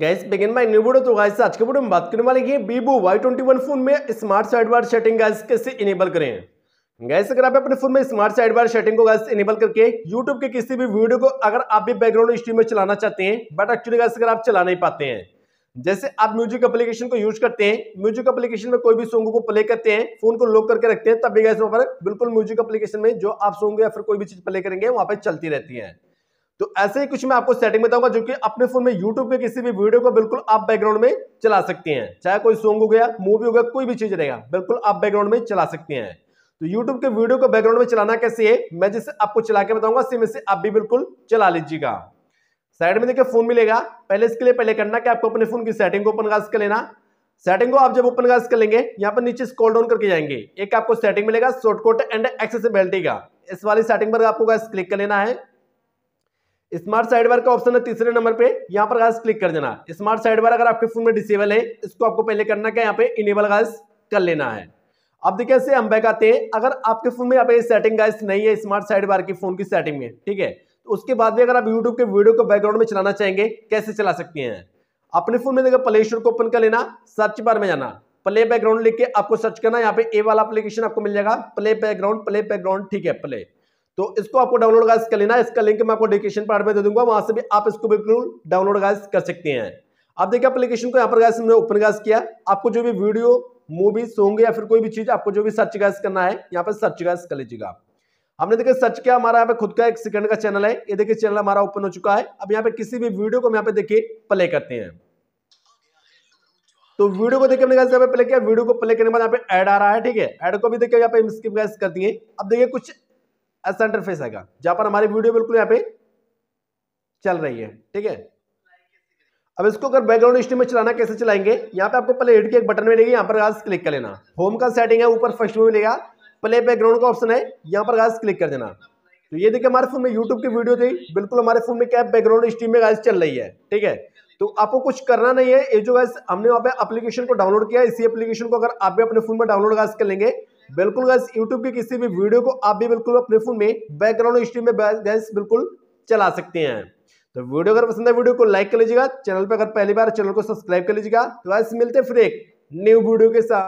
gas begin by new video तो guys आज के वीडियो में बात करने वाले हैं वीवो वन फोन में स्मार्ट बार सेटिंग गैस कैसे इनेबल करें गैस अगर आप अपने फोन में स्मार्ट बार सेटिंग को गैस इनेबल करके यूट्यूब के किसी भी वीडियो को अगर आप भी बैकग्राउंड स्ट्रीम में चलाना चाहते हैं बट एक्चुअली गैस अगर आप चला नहीं पाते हैं जैसे आप म्यूजिक एप्लीकेशन को यूज करते हैं म्यूजिक एप्लीकेशन में कोई भी सॉन्ग को प्ले करते हैं फोन को लॉक करके रखते हैं तब भी गैस वहां पर बिल्कुल म्यूजिक एप्लीकेशन में जो आप सॉन्ग या फिर कोई भी चीज प्ले करेंगे वहाँ पर चलती रहती है तो ऐसे ही कुछ मैं आपको सेटिंग बताऊंगा जो कि अपने फोन में यूट्यूब के किसी भी वीडियो को बिल्कुल आप बैकग्राउंड में चला सकते हैं चाहे कोई सॉन्ग हो गया मूवी हो गया कोई भी चीज रहेगा बिल्कुल आप बैकग्राउंड में चला सकते हैं तो यूट्यूब के वीडियो को बैकग्राउंड में चलाना कैसे है मैं जिसे आपको चला के बताऊंगा सिम इसे आप भी बिल्कुल चला लीजिएगा साइड में देखिए फोन मिलेगा पहले इसके लिए पहले करना कि आपको अपने फोन की सेटिंग को ओपन गाज कर लेना सेटिंग को आप जब ओपन गाज कर लेंगे यहाँ पर नीचे स्कॉल डाउन करके जाएंगे एक आपको सेटिंग मिलेगा शॉर्टकट एंड एक्सेसिबिलिटी का इस वाली सेटिंग पर आपको क्लिक कर लेना है स्मार्ट साइड बार का ऑप्शन है तीसरे नंबर पे यहाँ पर गाइस क्लिक कर देना स्मार्ट साइड बार अगर आपके फोन में डिसेबल है इसको आपको पहले करना क्या यहाँ पे इनेबल गाइस कर लेना है अब देखिए ऐसे हम बैक आते हैं अगर आपके फोन में यहाँ पे सेटिंग गाइस नहीं है स्मार्ट साइड बार की फोन की सेटिंग में ठीक है तो उसके बाद भी अगर आप यूट्यूब के वीडियो को बैकग्राउंड में चलाना चाहेंगे कैसे चला सकते हैं अपने फोन में देखो प्ले स्टोर को ओपन कर लेना सर्च बार में जाना प्ले बैकग्राउंड लिख के आपको सर्च करना यहाँ पे ए वाला एप्लीकेशन आपको मिल जाएगा प्ले बैकग्राउंड प्ले बैकग्राउंड ठीक है प्ले तो इसको आपको डाउनलोड गाइस कर लेना इसका लिंक मैं आपको डिस्क्रिप्शन पार्ट में दे दूंगा वहां से भी आप इसको बिल्कुल डाउनलोड गाइस कर सकते हैं आप देखिए एप्लीकेशन को यहाँ पर गाइस हमने ओपन गाइस किया आपको जो भी वीडियो मूवीज होंगे या फिर कोई भी चीज आपको जो भी सर्च गाइस करना है यहाँ पर सर्च गाइस कर लीजिएगा हमने देखिए सर्च किया हमारा यहाँ पे खुद का एक सेकंड का चैनल है ये देखिए चैनल हमारा ओपन हो चुका है अब यहाँ पे किसी भी वीडियो को हम यहाँ पे देखिए प्ले करते हैं तो वीडियो को देखिए हमने यहाँ पे प्ले किया वीडियो को प्ले करने के बाद यहाँ पे ऐड आ रहा है ठीक है ऐड को भी देखिए यहाँ पे स्किप गाइस कर दिए अब देखिए कुछ सेंटर फेस आएगा जहां पर हमारी वीडियो बिल्कुल यहाँ पे चल रही है ठीक है अब इसको अगर बैकग्राउंड हिस्ट्री में चलाना कैसे चलाएंगे यहाँ पे आपको पहले एड के एक बटन मिलेगी यहाँ पर गाज क्लिक कर लेना होम का सेटिंग है ऊपर फर्स्ट में मिलेगा प्ले बैकग्राउंड का ऑप्शन है यहाँ पर गाज क्लिक कर देना तो ये देखिए हमारे फोन में यूट्यूब की वीडियो थी बिल्कुल हमारे फोन में क्या बैकग्राउंड हिस्ट्री में गाज चल रही है ठीक है तो आपको कुछ करना नहीं है ये जो गाइस हमने वहाँ पे एप्लीकेशन को डाउनलोड किया इसी एप्लीकेशन को अगर आप भी अपने फोन में डाउनलोड गाइस कर लेंगे बिल्कुल गैस यूट्यूब के किसी भी वीडियो को आप भी बिल्कुल अपने फोन में बैकग्राउंड हिस्ट्री में गैस बिल्कुल चला सकते हैं तो वीडियो अगर पसंद है वीडियो को लाइक कर लीजिएगा चैनल पर अगर पहली बार चैनल को सब्सक्राइब कर लीजिएगा तो ऐसे मिलते फिर एक न्यू वीडियो के साथ